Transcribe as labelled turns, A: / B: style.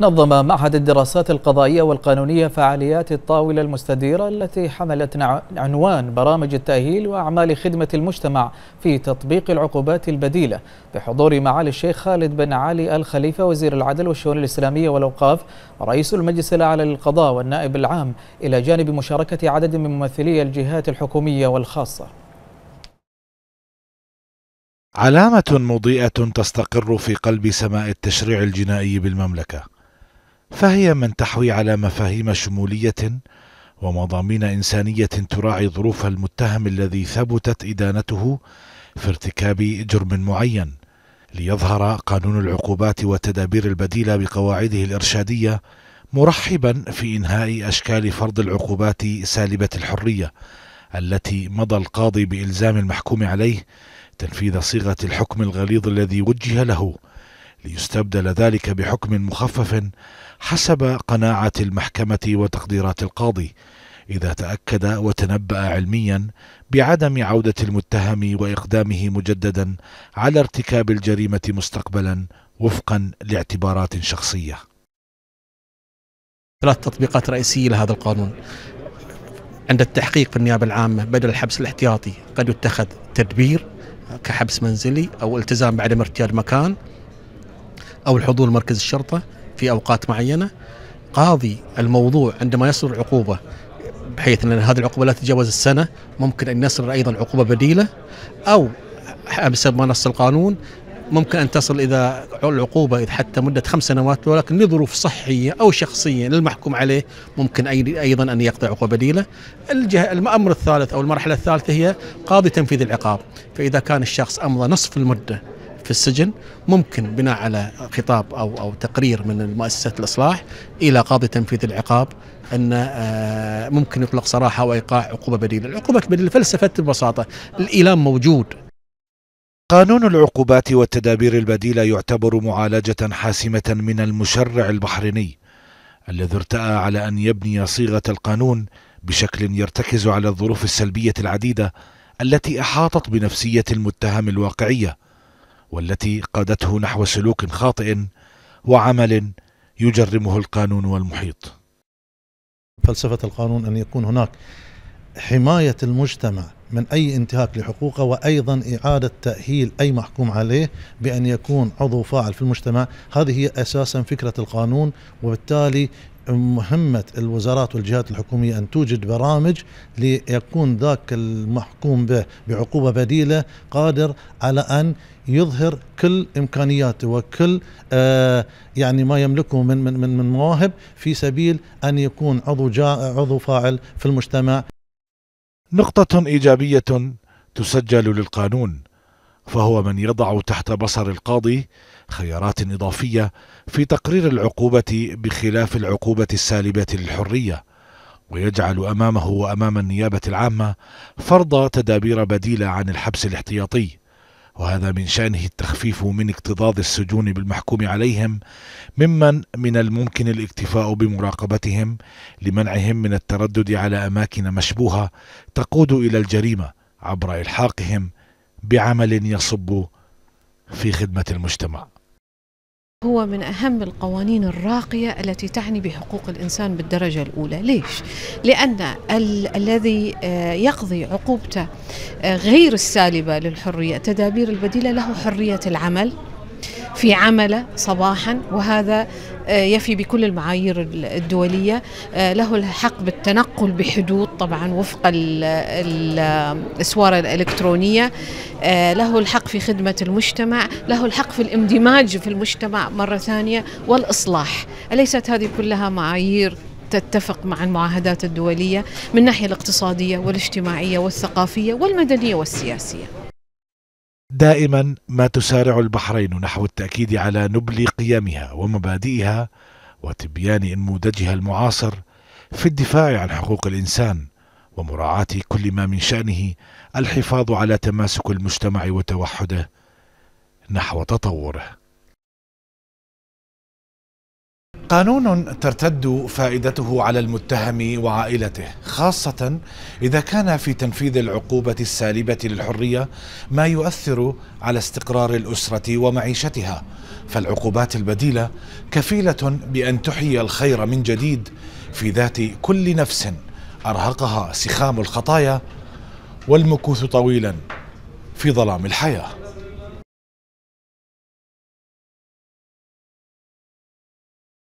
A: نظم معهد الدراسات القضائية والقانونية فعاليات الطاولة المستديرة التي حملت عنوان برامج التأهيل وأعمال خدمة المجتمع في تطبيق العقوبات البديلة بحضور معالي الشيخ خالد بن علي الخليفة وزير العدل والشؤون الإسلامية والأوقاف ورئيس المجلس الأعلى للقضاء والنائب العام إلى جانب مشاركة عدد من ممثلي الجهات الحكومية والخاصة
B: علامة مضيئة تستقر في قلب سماء التشريع الجنائي بالمملكة فهي من تحوي على مفاهيم شمولية ومضامين إنسانية تراعي ظروف المتهم الذي ثبتت إدانته في ارتكاب جرم معين ليظهر قانون العقوبات والتدابير البديلة بقواعده الإرشادية مرحبا في إنهاء أشكال فرض العقوبات سالبة الحرية التي مضى القاضي بإلزام المحكوم عليه تنفيذ صيغة الحكم الغليظ الذي وجه له ليستبدل ذلك بحكم مخفف حسب قناعة المحكمة وتقديرات القاضي إذا تأكد وتنبأ علميا بعدم عودة المتهم وإقدامه مجددا على ارتكاب الجريمة مستقبلا وفقا لاعتبارات شخصية
A: ثلاث تطبيقات رئيسية لهذا القانون عند التحقيق في النيابة العامة بدل الحبس الاحتياطي قد يتخذ تدبير كحبس منزلي أو التزام بعدم ارتياد مكان أو الحضور مركز الشرطة في أوقات معينة قاضي الموضوع عندما يصدر عقوبة بحيث أن هذه العقوبة لا تتجاوز السنة ممكن أن يصدر أيضا عقوبة بديلة أو بسبب ما نص القانون ممكن أن تصل إذا العقوبة حتى مدة خمس سنوات ولكن لظروف صحية أو شخصية للمحكوم عليه ممكن أيضا أن يقضي عقوبة بديلة الجهة الأمر الثالث أو المرحلة الثالثة هي قاضي تنفيذ العقاب فإذا كان الشخص أمضى نصف المدة في السجن ممكن بناء على خطاب او او تقرير من مؤسسه الاصلاح الى قاضي تنفيذ العقاب ان آه، ممكن يطلق صراحه وايقاع عقوبه بديله، العقوبه البديله فلسفه ببساطه الايلام موجود
B: قانون العقوبات والتدابير البديلة يعتبر معالجة حاسمة من المشرع البحريني الذي ارتأى على أن يبني صيغة القانون بشكل يرتكز على الظروف السلبية العديدة التي أحاطت بنفسية المتهم الواقعية والتي قادته نحو سلوك خاطئ وعمل يجرمه القانون والمحيط فلسفة القانون أن يكون هناك
C: حماية المجتمع من أي انتهاك لحقوقه وأيضا إعادة تأهيل أي محكوم عليه بأن يكون عضو فاعل في المجتمع هذه هي أساسا فكرة القانون وبالتالي مهمة الوزارات والجهات الحكومية أن توجد برامج ليكون ذاك المحكوم به بعقوبة بديلة قادر على أن يظهر كل إمكانياته وكل آه يعني ما يملكه من من من, من مواهب في سبيل أن يكون عضو عضو فاعل في المجتمع.
B: نقطة إيجابية تسجل للقانون فهو من يضع تحت بصر القاضي خيارات إضافية في تقرير العقوبة بخلاف العقوبة السالبة للحرية ويجعل أمامه وأمام النيابة العامة فرض تدابير بديلة عن الحبس الاحتياطي وهذا من شأنه التخفيف من اكتظاظ السجون بالمحكوم عليهم ممن من الممكن الاكتفاء بمراقبتهم لمنعهم من التردد على أماكن مشبوهة تقود إلى الجريمة عبر إلحاقهم بعمل يصب في خدمة المجتمع
D: هو من أهم القوانين الراقية التي تعني بحقوق الإنسان بالدرجة الأولى ليش؟ لأن ال الذي آه، يقضي عقوبته آه، غير السالبة للحرية تدابير البديلة له حرية العمل في عمله صباحا وهذا آه، يفي بكل المعايير الدولية له الحق بالتنقل بحدود طبعا وفق السوارة الإلكترونية آه، له الحق في خدمة المجتمع له الحق في الاندماج في المجتمع مرة ثانية والإصلاح أليست هذه كلها معايير تتفق مع المعاهدات الدولية من الناحية الاقتصادية والاجتماعية والثقافية والمدنية والسياسية
B: دائما ما تسارع البحرين نحو التأكيد على نبل قيمها ومبادئها وتبيان انموذجها المعاصر في الدفاع عن حقوق الإنسان ومراعاة كل ما من شأنه الحفاظ على تماسك المجتمع وتوحده نحو تطوره قانون ترتد فائدته على المتهم وعائلته خاصة إذا كان في تنفيذ العقوبة السالبة للحرية ما يؤثر على استقرار الأسرة ومعيشتها فالعقوبات البديلة كفيلة بأن تحيي الخير من جديد في ذات كل نفس أرهقها سخام الخطايا والمكوث طويلا في ظلام الحياه